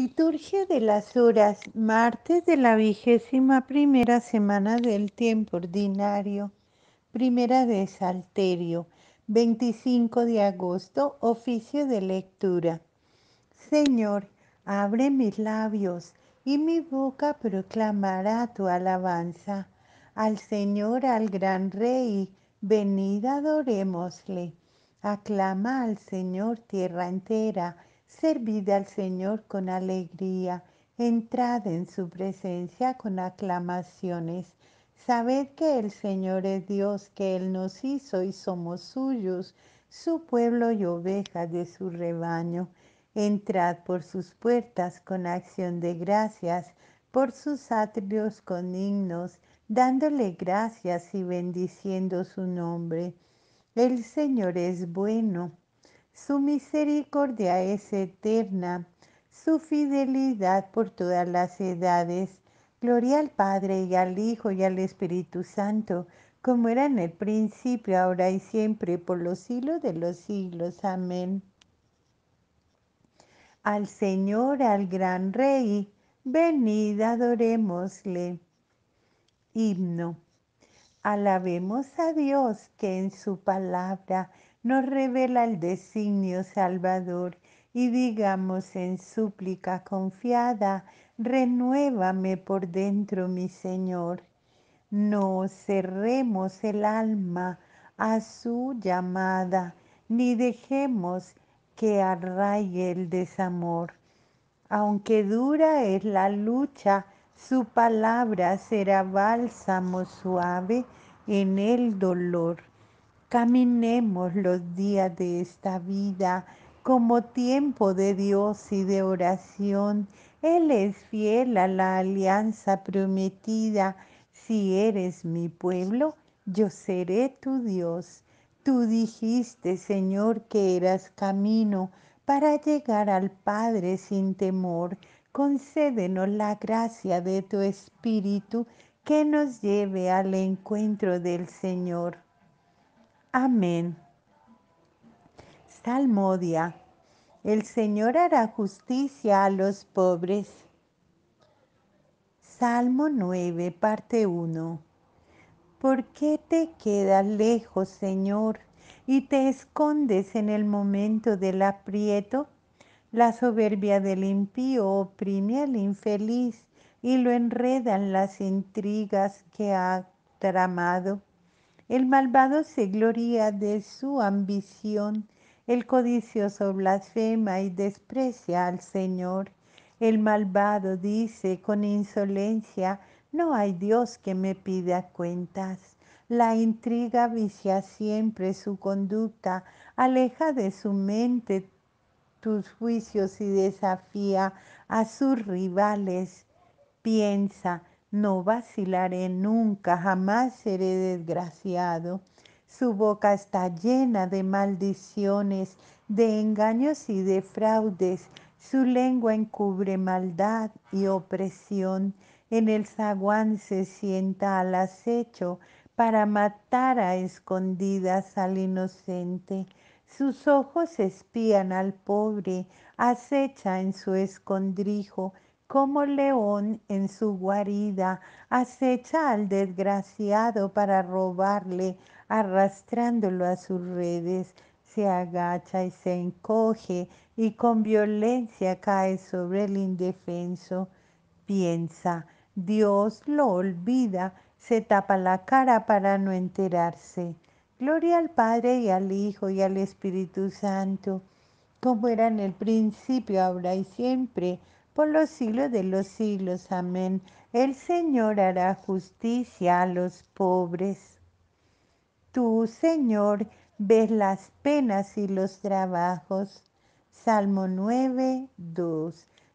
Liturgia de las horas, martes de la vigésima primera semana del tiempo ordinario, primera de Salterio, 25 de agosto, oficio de lectura. Señor, abre mis labios y mi boca proclamará tu alabanza. Al Señor, al gran Rey, venid adorémosle. Aclama al Señor tierra entera Servid al Señor con alegría, entrad en su presencia con aclamaciones. Sabed que el Señor es Dios, que Él nos hizo y somos suyos, su pueblo y oveja de su rebaño. Entrad por sus puertas con acción de gracias, por sus atrios con himnos, dándole gracias y bendiciendo su nombre. El Señor es bueno su misericordia es eterna, su fidelidad por todas las edades. Gloria al Padre y al Hijo y al Espíritu Santo, como era en el principio, ahora y siempre, por los siglos de los siglos. Amén. Al Señor, al gran Rey, venid adorémosle. Himno. Alabemos a Dios que en su palabra nos revela el designio salvador y digamos en súplica confiada, renuévame por dentro, mi Señor. No cerremos el alma a su llamada, ni dejemos que arraigue el desamor. Aunque dura es la lucha, su palabra será bálsamo suave en el dolor. Caminemos los días de esta vida como tiempo de Dios y de oración. Él es fiel a la alianza prometida. Si eres mi pueblo, yo seré tu Dios. Tú dijiste, Señor, que eras camino para llegar al Padre sin temor. Concédenos la gracia de tu Espíritu que nos lleve al encuentro del Señor. Amén. Salmodia. El Señor hará justicia a los pobres. Salmo 9, parte 1. ¿Por qué te quedas lejos, Señor, y te escondes en el momento del aprieto? La soberbia del impío oprime al infeliz y lo enredan las intrigas que ha tramado. El malvado se gloria de su ambición, el codicioso blasfema y desprecia al Señor. El malvado dice con insolencia, no hay Dios que me pida cuentas. La intriga vicia siempre su conducta, aleja de su mente tus juicios y desafía a sus rivales. Piensa, no vacilaré nunca, jamás seré desgraciado. Su boca está llena de maldiciones, de engaños y de fraudes. Su lengua encubre maldad y opresión. En el zaguán se sienta al acecho para matar a escondidas al inocente. Sus ojos espían al pobre, acecha en su escondrijo como león en su guarida, acecha al desgraciado para robarle, arrastrándolo a sus redes, se agacha y se encoge y con violencia cae sobre el indefenso. Piensa, Dios lo olvida, se tapa la cara para no enterarse. Gloria al Padre y al Hijo y al Espíritu Santo, como era en el principio, ahora y siempre por los siglos de los siglos. Amén. El Señor hará justicia a los pobres. Tú, Señor, ves las penas y los trabajos. Salmo 9,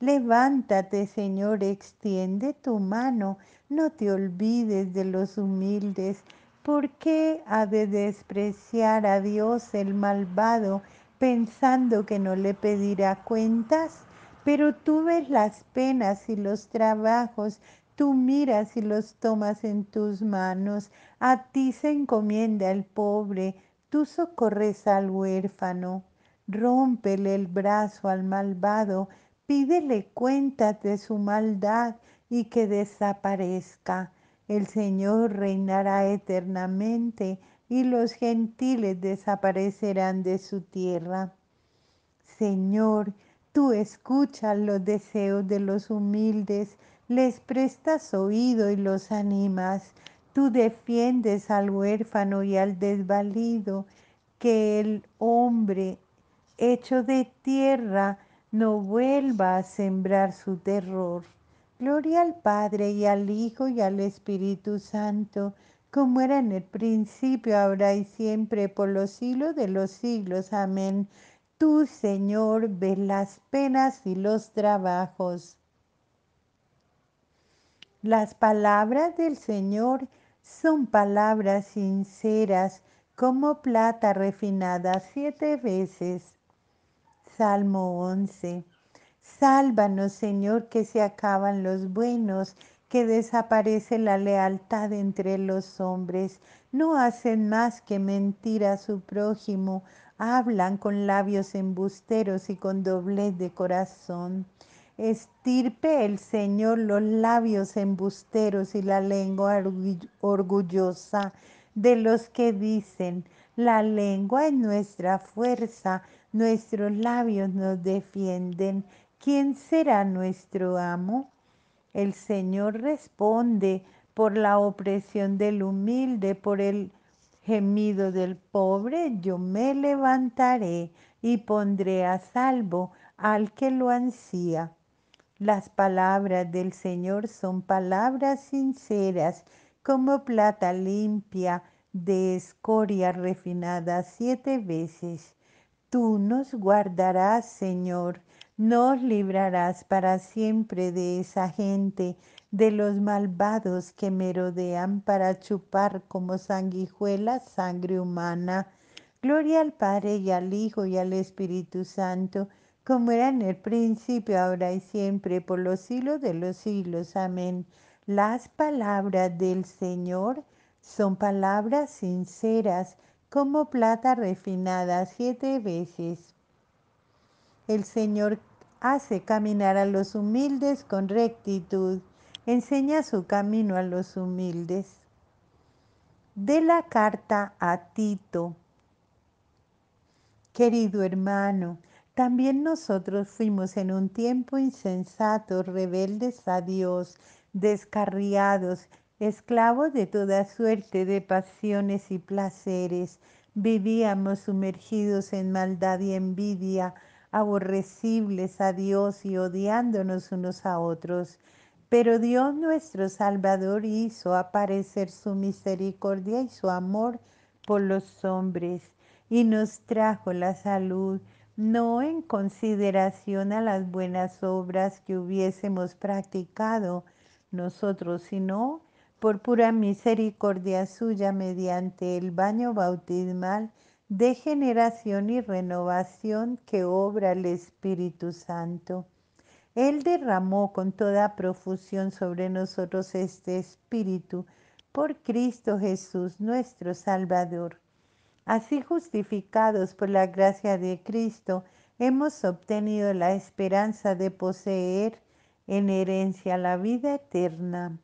Levántate, Señor, extiende tu mano, no te olvides de los humildes. ¿Por qué ha de despreciar a Dios el malvado, pensando que no le pedirá cuentas? pero tú ves las penas y los trabajos, tú miras y los tomas en tus manos, a ti se encomienda el pobre, tú socorres al huérfano, rómpele el brazo al malvado, pídele cuentas de su maldad y que desaparezca. El Señor reinará eternamente y los gentiles desaparecerán de su tierra. Señor, Tú escuchas los deseos de los humildes, les prestas oído y los animas. Tú defiendes al huérfano y al desvalido, que el hombre hecho de tierra no vuelva a sembrar su terror. Gloria al Padre y al Hijo y al Espíritu Santo, como era en el principio, ahora y siempre, por los siglos de los siglos. Amén. Tú, Señor, ve las penas y los trabajos. Las palabras del Señor son palabras sinceras, como plata refinada siete veces. Salmo 11. Sálvanos, Señor, que se acaban los buenos, que desaparece la lealtad entre los hombres. No hacen más que mentir a su prójimo, hablan con labios embusteros y con doblez de corazón. Estirpe el Señor los labios embusteros y la lengua orgullosa de los que dicen, la lengua es nuestra fuerza, nuestros labios nos defienden. ¿Quién será nuestro amo? El Señor responde por la opresión del humilde, por el gemido del pobre yo me levantaré y pondré a salvo al que lo ansía. Las palabras del Señor son palabras sinceras, como plata limpia de escoria refinada siete veces. Tú nos guardarás, Señor, nos librarás para siempre de esa gente de los malvados que merodean para chupar como sanguijuela sangre humana. Gloria al Padre y al Hijo y al Espíritu Santo, como era en el principio, ahora y siempre, por los siglos de los siglos. Amén. Las palabras del Señor son palabras sinceras, como plata refinada siete veces. El Señor hace caminar a los humildes con rectitud enseña su camino a los humildes. De la carta a Tito. Querido hermano, también nosotros fuimos en un tiempo insensatos, rebeldes a Dios, descarriados, esclavos de toda suerte de pasiones y placeres. Vivíamos sumergidos en maldad y envidia, aborrecibles a Dios y odiándonos unos a otros. Pero Dios nuestro Salvador hizo aparecer su misericordia y su amor por los hombres y nos trajo la salud, no en consideración a las buenas obras que hubiésemos practicado nosotros, sino por pura misericordia suya mediante el baño bautismal de generación y renovación que obra el Espíritu Santo él derramó con toda profusión sobre nosotros este Espíritu por Cristo Jesús, nuestro Salvador. Así justificados por la gracia de Cristo, hemos obtenido la esperanza de poseer en herencia la vida eterna.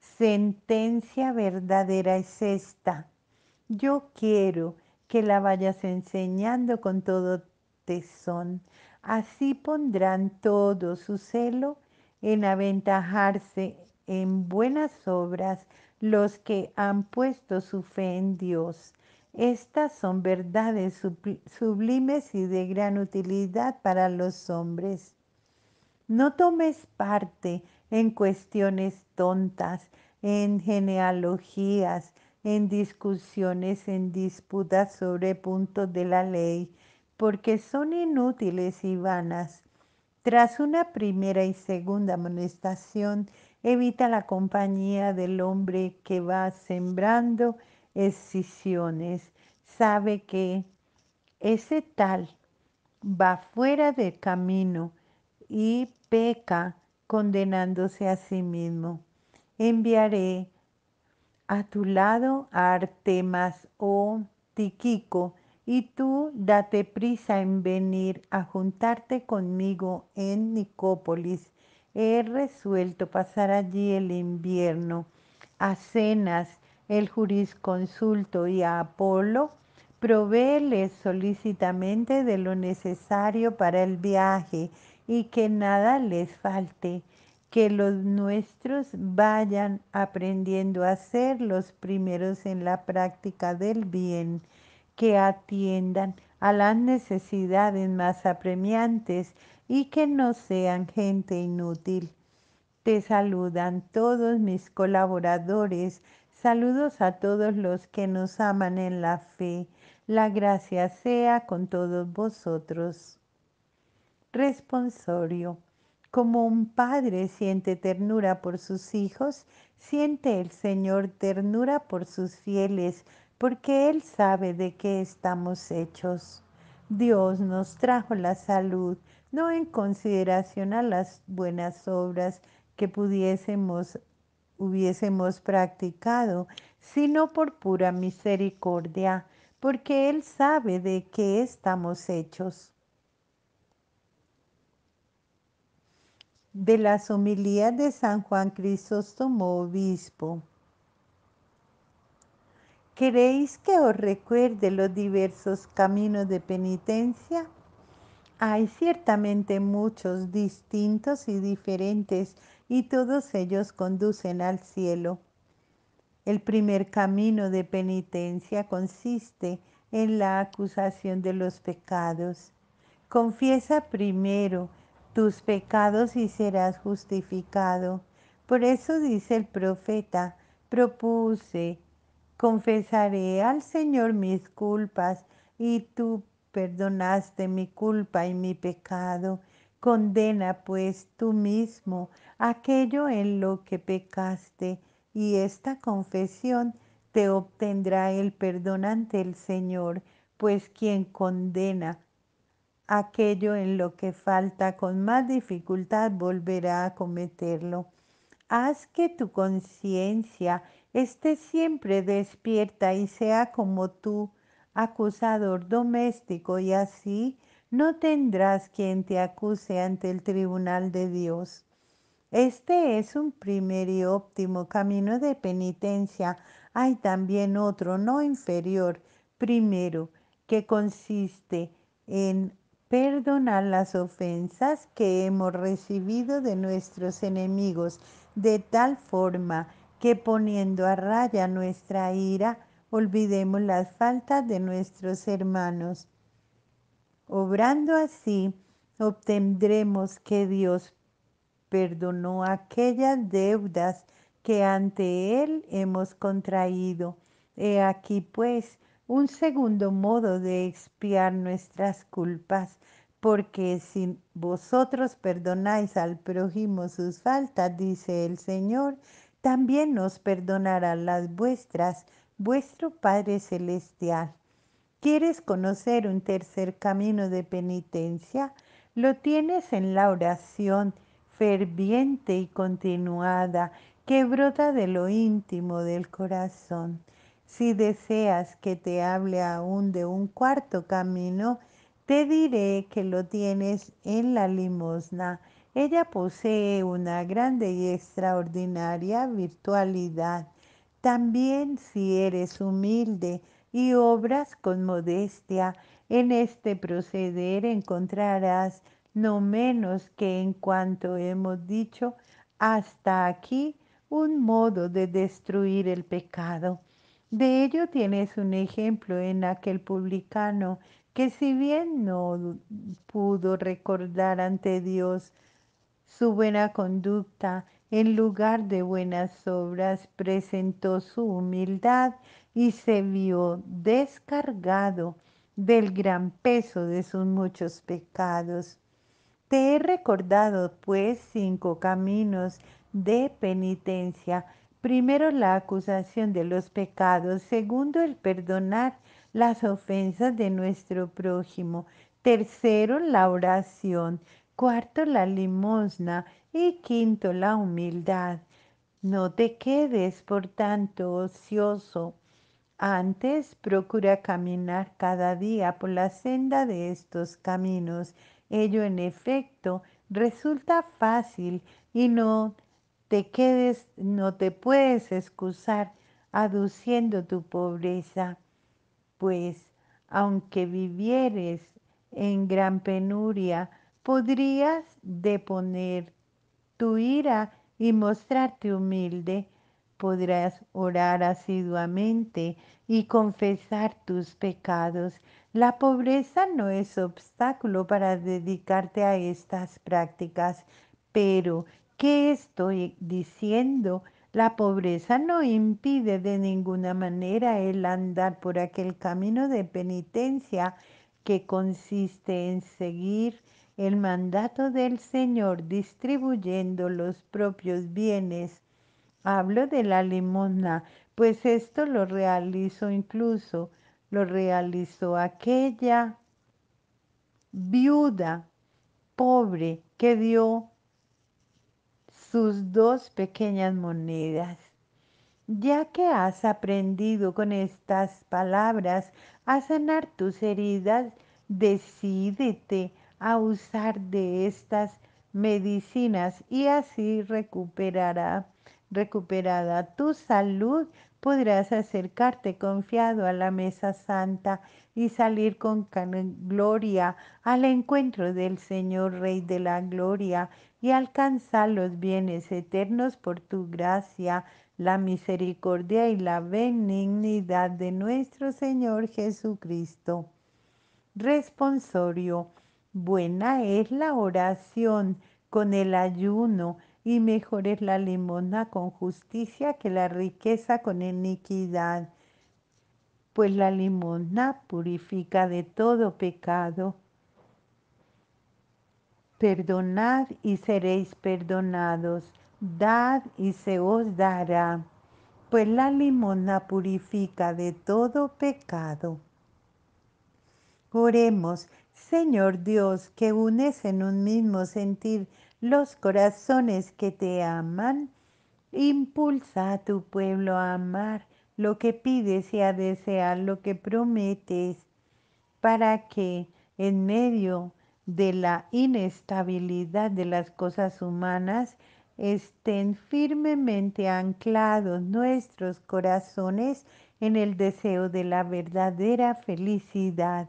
Sentencia verdadera es esta. Yo quiero que la vayas enseñando con todo tesón, Así pondrán todo su celo en aventajarse en buenas obras los que han puesto su fe en Dios. Estas son verdades sublimes y de gran utilidad para los hombres. No tomes parte en cuestiones tontas, en genealogías, en discusiones, en disputas sobre puntos de la ley porque son inútiles y vanas. Tras una primera y segunda amonestación, evita la compañía del hombre que va sembrando escisiones. Sabe que ese tal va fuera de camino y peca condenándose a sí mismo. Enviaré a tu lado a Artemas o oh Tiquico, y tú date prisa en venir a juntarte conmigo en Nicópolis. He resuelto pasar allí el invierno. A Cenas, el jurisconsulto y a Apolo, provéeles solícitamente de lo necesario para el viaje y que nada les falte, que los nuestros vayan aprendiendo a ser los primeros en la práctica del bien que atiendan a las necesidades más apremiantes y que no sean gente inútil. Te saludan todos mis colaboradores, saludos a todos los que nos aman en la fe. La gracia sea con todos vosotros. Responsorio. Como un padre siente ternura por sus hijos, siente el Señor ternura por sus fieles porque Él sabe de qué estamos hechos. Dios nos trajo la salud no en consideración a las buenas obras que pudiésemos hubiésemos practicado, sino por pura misericordia, porque Él sabe de qué estamos hechos. De las homilías de San Juan Cristo tomó obispo. ¿Queréis que os recuerde los diversos caminos de penitencia? Hay ciertamente muchos distintos y diferentes y todos ellos conducen al cielo. El primer camino de penitencia consiste en la acusación de los pecados. Confiesa primero tus pecados y serás justificado. Por eso dice el profeta, propuse, Confesaré al Señor mis culpas y tú perdonaste mi culpa y mi pecado. Condena pues tú mismo aquello en lo que pecaste y esta confesión te obtendrá el perdón ante el Señor, pues quien condena aquello en lo que falta con más dificultad volverá a cometerlo. Haz que tu conciencia esté siempre despierta y sea como tú, acusador doméstico, y así no tendrás quien te acuse ante el tribunal de Dios. Este es un primer y óptimo camino de penitencia. Hay también otro, no inferior, primero, que consiste en perdonar las ofensas que hemos recibido de nuestros enemigos, de tal forma que poniendo a raya nuestra ira, olvidemos las faltas de nuestros hermanos. Obrando así, obtendremos que Dios perdonó aquellas deudas que ante Él hemos contraído. He aquí, pues, un segundo modo de expiar nuestras culpas, porque si vosotros perdonáis al prójimo sus faltas, dice el Señor, también nos perdonará las vuestras, vuestro Padre Celestial. ¿Quieres conocer un tercer camino de penitencia? Lo tienes en la oración ferviente y continuada que brota de lo íntimo del corazón. Si deseas que te hable aún de un cuarto camino, te diré que lo tienes en la limosna ella posee una grande y extraordinaria virtualidad. También si eres humilde y obras con modestia, en este proceder encontrarás, no menos que en cuanto hemos dicho hasta aquí, un modo de destruir el pecado. De ello tienes un ejemplo en aquel publicano que si bien no pudo recordar ante Dios su buena conducta en lugar de buenas obras presentó su humildad y se vio descargado del gran peso de sus muchos pecados. Te he recordado, pues, cinco caminos de penitencia. Primero, la acusación de los pecados. Segundo, el perdonar las ofensas de nuestro prójimo. Tercero, la oración cuarto la limosna y quinto la humildad. No te quedes, por tanto, ocioso. Antes, procura caminar cada día por la senda de estos caminos. Ello, en efecto, resulta fácil y no te quedes, no te puedes excusar aduciendo tu pobreza, pues aunque vivieres en gran penuria, podrías deponer tu ira y mostrarte humilde. Podrás orar asiduamente y confesar tus pecados. La pobreza no es obstáculo para dedicarte a estas prácticas, pero ¿qué estoy diciendo? La pobreza no impide de ninguna manera el andar por aquel camino de penitencia que consiste en seguir el mandato del Señor distribuyendo los propios bienes. Hablo de la limosna, pues esto lo realizó incluso, lo realizó aquella viuda pobre que dio sus dos pequeñas monedas. Ya que has aprendido con estas palabras a sanar tus heridas, decídete a usar de estas medicinas y así recuperará recuperada tu salud, podrás acercarte confiado a la mesa santa y salir con gloria al encuentro del Señor Rey de la Gloria y alcanzar los bienes eternos por tu gracia, la misericordia y la benignidad de nuestro Señor Jesucristo. Responsorio Buena es la oración con el ayuno y mejor es la limosna con justicia que la riqueza con iniquidad, pues la limosna purifica de todo pecado. Perdonad y seréis perdonados, dad y se os dará, pues la limosna purifica de todo pecado. Oremos, Señor Dios, que unes en un mismo sentir los corazones que te aman, impulsa a tu pueblo a amar lo que pides y a desear lo que prometes, para que en medio de la inestabilidad de las cosas humanas estén firmemente anclados nuestros corazones en el deseo de la verdadera felicidad